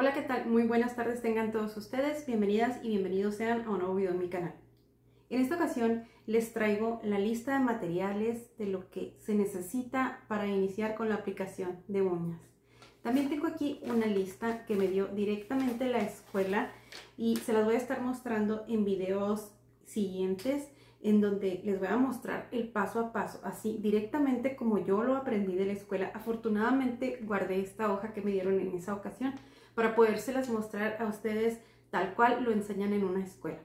Hola, ¿qué tal? Muy buenas tardes tengan todos ustedes, bienvenidas y bienvenidos sean a un nuevo video en mi canal. En esta ocasión les traigo la lista de materiales de lo que se necesita para iniciar con la aplicación de uñas. También tengo aquí una lista que me dio directamente la escuela y se las voy a estar mostrando en videos siguientes en donde les voy a mostrar el paso a paso, así directamente como yo lo aprendí de la escuela. Afortunadamente guardé esta hoja que me dieron en esa ocasión para podérselas mostrar a ustedes tal cual lo enseñan en una escuela.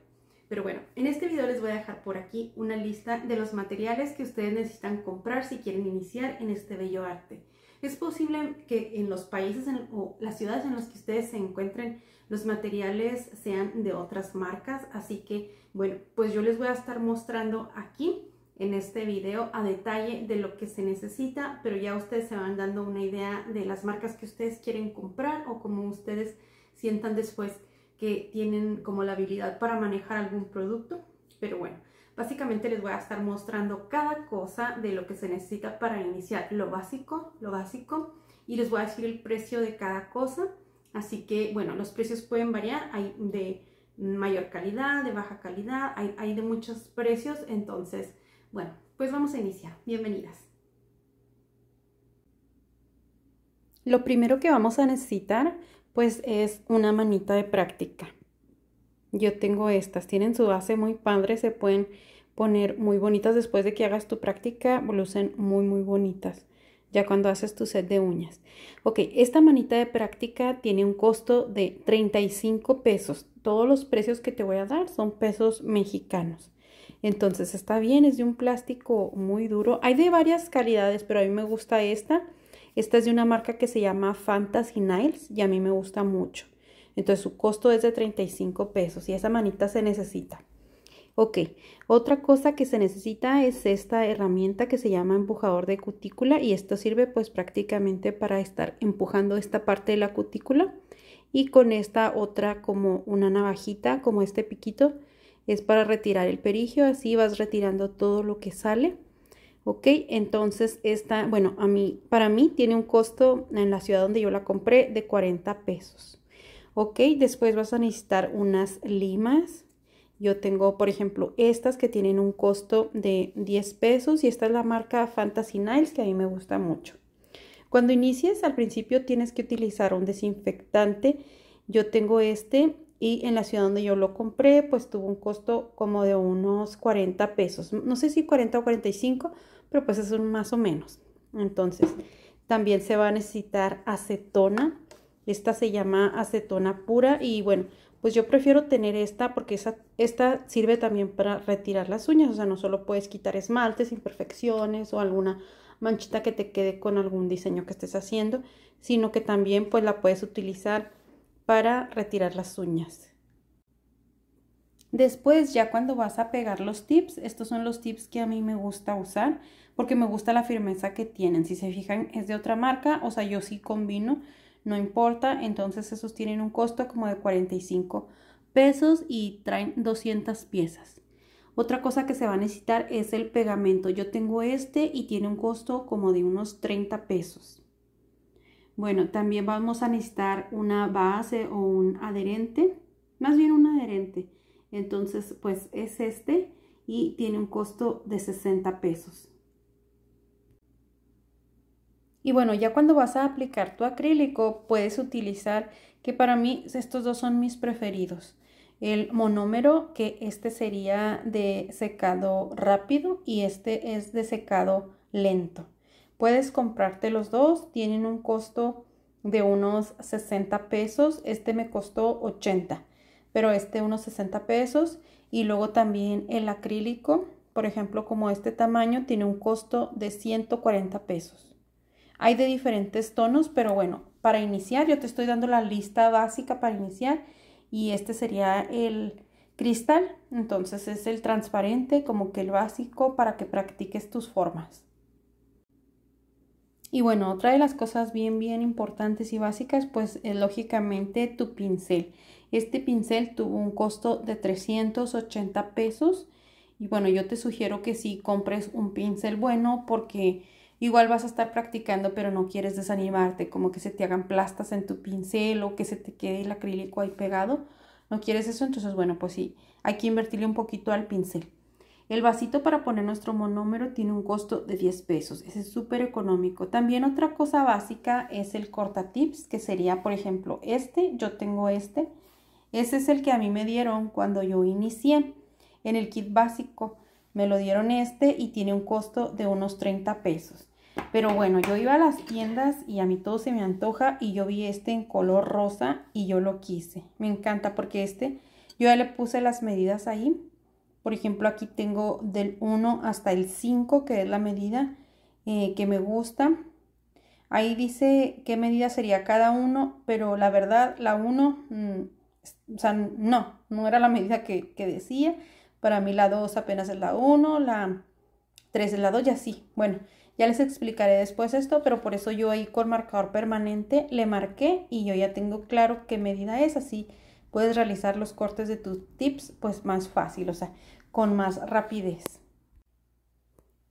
Pero bueno, en este video les voy a dejar por aquí una lista de los materiales que ustedes necesitan comprar si quieren iniciar en este bello arte. Es posible que en los países o las ciudades en las que ustedes se encuentren los materiales sean de otras marcas, así que bueno, pues yo les voy a estar mostrando aquí en este video a detalle de lo que se necesita, pero ya ustedes se van dando una idea de las marcas que ustedes quieren comprar o como ustedes sientan después que tienen como la habilidad para manejar algún producto. Pero bueno, básicamente les voy a estar mostrando cada cosa de lo que se necesita para iniciar, lo básico, lo básico, y les voy a decir el precio de cada cosa. Así que bueno, los precios pueden variar, hay de mayor calidad, de baja calidad, hay, hay de muchos precios, entonces bueno, pues vamos a iniciar. Bienvenidas. Lo primero que vamos a necesitar pues es una manita de práctica. Yo tengo estas, tienen su base muy padre, se pueden poner muy bonitas después de que hagas tu práctica, lucen muy muy bonitas ya cuando haces tu set de uñas. Ok, esta manita de práctica tiene un costo de 35 pesos. Todos los precios que te voy a dar son pesos mexicanos. Entonces está bien, es de un plástico muy duro. Hay de varias calidades, pero a mí me gusta esta. Esta es de una marca que se llama Fantasy Niles y a mí me gusta mucho. Entonces su costo es de 35 pesos y esa manita se necesita. Ok, otra cosa que se necesita es esta herramienta que se llama empujador de cutícula y esto sirve pues prácticamente para estar empujando esta parte de la cutícula y con esta otra como una navajita, como este piquito, es para retirar el perigio, así vas retirando todo lo que sale. Ok, entonces esta, bueno, a mí, para mí tiene un costo en la ciudad donde yo la compré de 40 pesos. Ok, después vas a necesitar unas limas. Yo tengo, por ejemplo, estas que tienen un costo de 10 pesos y esta es la marca Fantasy Niles que a mí me gusta mucho. Cuando inicies, al principio tienes que utilizar un desinfectante. Yo tengo este y en la ciudad donde yo lo compré pues tuvo un costo como de unos 40 pesos, no sé si 40 o 45, pero pues es un más o menos. Entonces también se va a necesitar acetona, esta se llama acetona pura y bueno, pues yo prefiero tener esta porque esa, esta sirve también para retirar las uñas, o sea, no solo puedes quitar esmaltes, imperfecciones o alguna manchita que te quede con algún diseño que estés haciendo, sino que también pues la puedes utilizar para retirar las uñas. Después, ya cuando vas a pegar los tips, estos son los tips que a mí me gusta usar porque me gusta la firmeza que tienen. Si se fijan, es de otra marca, o sea, yo sí combino, no importa. Entonces, esos tienen un costo como de 45 pesos y traen 200 piezas. Otra cosa que se va a necesitar es el pegamento. Yo tengo este y tiene un costo como de unos 30 pesos. Bueno, también vamos a necesitar una base o un adherente, más bien un adherente. Entonces, pues es este y tiene un costo de 60 pesos. Y bueno, ya cuando vas a aplicar tu acrílico, puedes utilizar, que para mí estos dos son mis preferidos. El monómero, que este sería de secado rápido y este es de secado lento. Puedes comprarte los dos, tienen un costo de unos 60 pesos, este me costó 80, pero este unos 60 pesos y luego también el acrílico, por ejemplo, como este tamaño tiene un costo de 140 pesos. Hay de diferentes tonos, pero bueno, para iniciar yo te estoy dando la lista básica para iniciar y este sería el cristal, entonces es el transparente como que el básico para que practiques tus formas. Y bueno, otra de las cosas bien, bien importantes y básicas, pues lógicamente tu pincel. Este pincel tuvo un costo de 380 pesos. Y bueno, yo te sugiero que si sí compres un pincel bueno porque igual vas a estar practicando, pero no quieres desanimarte, como que se te hagan plastas en tu pincel o que se te quede el acrílico ahí pegado. No quieres eso, entonces bueno, pues sí, hay que invertirle un poquito al pincel. El vasito para poner nuestro monómero tiene un costo de 10 pesos. Ese es súper económico. También otra cosa básica es el corta tips, que sería, por ejemplo, este. Yo tengo este. Ese es el que a mí me dieron cuando yo inicié en el kit básico. Me lo dieron este y tiene un costo de unos 30 pesos. Pero bueno, yo iba a las tiendas y a mí todo se me antoja y yo vi este en color rosa y yo lo quise. Me encanta porque este, yo ya le puse las medidas ahí por ejemplo, aquí tengo del 1 hasta el 5, que es la medida eh, que me gusta. Ahí dice qué medida sería cada uno, pero la verdad, la 1, mm, o sea, no, no era la medida que, que decía. Para mí la 2 apenas es la 1, la 3 es la 2 y así. Bueno, ya les explicaré después esto, pero por eso yo ahí con marcador permanente le marqué y yo ya tengo claro qué medida es, así puedes realizar los cortes de tus tips pues más fácil, o sea, con más rapidez.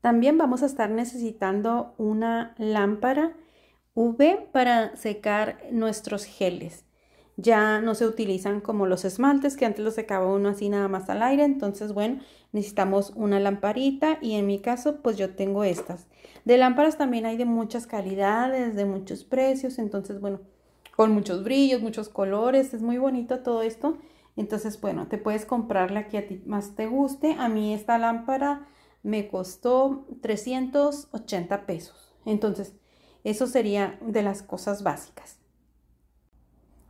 También vamos a estar necesitando una lámpara UV para secar nuestros geles. Ya no se utilizan como los esmaltes que antes los secaba uno así nada más al aire, entonces bueno, necesitamos una lamparita y en mi caso pues yo tengo estas. De lámparas también hay de muchas calidades, de muchos precios, entonces bueno, con muchos brillos, muchos colores, es muy bonito todo esto. Entonces, bueno, te puedes comprar la que a ti más te guste. A mí esta lámpara me costó 380 pesos. Entonces, eso sería de las cosas básicas.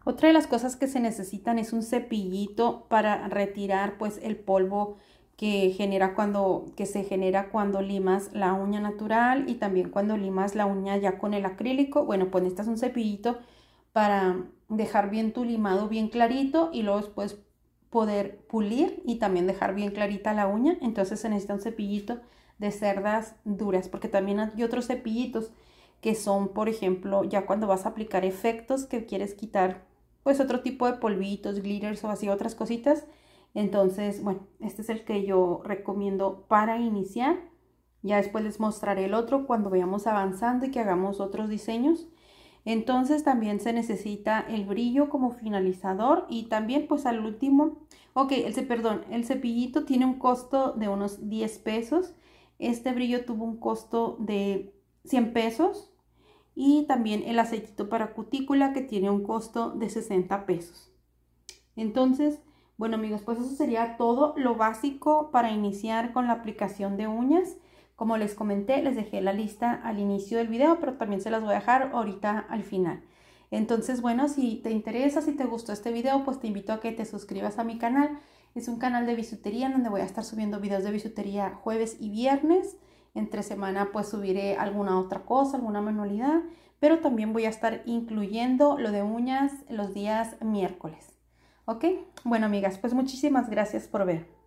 Otra de las cosas que se necesitan es un cepillito para retirar pues el polvo que, genera cuando, que se genera cuando limas la uña natural y también cuando limas la uña ya con el acrílico. Bueno, pues es un cepillito para dejar bien tu limado bien clarito y luego después poder pulir y también dejar bien clarita la uña. Entonces se necesita un cepillito de cerdas duras porque también hay otros cepillitos que son, por ejemplo, ya cuando vas a aplicar efectos que quieres quitar, pues otro tipo de polvitos, glitters o así otras cositas. Entonces, bueno, este es el que yo recomiendo para iniciar. Ya después les mostraré el otro cuando vayamos avanzando y que hagamos otros diseños. Entonces también se necesita el brillo como finalizador y también pues al último, ok, el, perdón, el cepillito tiene un costo de unos 10 pesos. Este brillo tuvo un costo de 100 pesos y también el aceitito para cutícula que tiene un costo de 60 pesos. Entonces, bueno amigos, pues eso sería todo lo básico para iniciar con la aplicación de uñas. Como les comenté, les dejé la lista al inicio del video, pero también se las voy a dejar ahorita al final. Entonces, bueno, si te interesa, si te gustó este video, pues te invito a que te suscribas a mi canal. Es un canal de bisutería en donde voy a estar subiendo videos de bisutería jueves y viernes. Entre semana pues subiré alguna otra cosa, alguna manualidad, pero también voy a estar incluyendo lo de uñas los días miércoles. ¿Ok? Bueno, amigas, pues muchísimas gracias por ver.